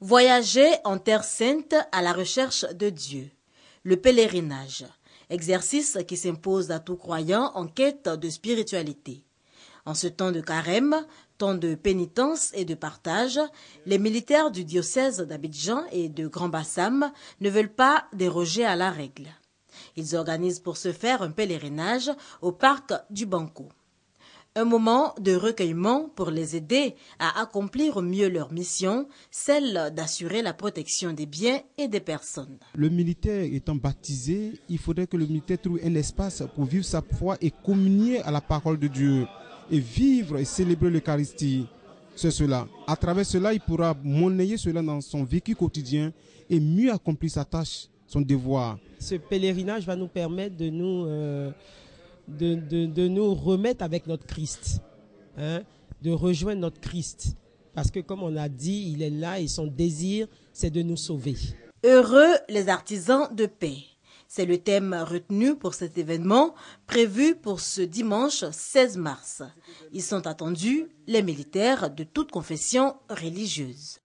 Voyager en Terre sainte à la recherche de Dieu. Le pèlerinage, exercice qui s'impose à tout croyant en quête de spiritualité. En ce temps de carême, temps de pénitence et de partage, les militaires du diocèse d'Abidjan et de Grand Bassam ne veulent pas déroger à la règle. Ils organisent pour ce faire un pèlerinage au parc du Banco. Un moment de recueillement pour les aider à accomplir mieux leur mission, celle d'assurer la protection des biens et des personnes. Le militaire étant baptisé, il faudrait que le militaire trouve un espace pour vivre sa foi et communier à la parole de Dieu et vivre et célébrer l'Eucharistie. C'est cela. À travers cela, il pourra monnayer cela dans son vécu quotidien et mieux accomplir sa tâche, son devoir. Ce pèlerinage va nous permettre de nous... Euh, de, nous remettre avec notre Christ, hein, de rejoindre notre Christ. Parce que comme on a dit, il est là et son désir, c'est de nous sauver. Heureux les artisans de paix. C'est le thème retenu pour cet événement prévu pour ce dimanche 16 mars. Ils sont attendus les militaires de toute confession religieuse.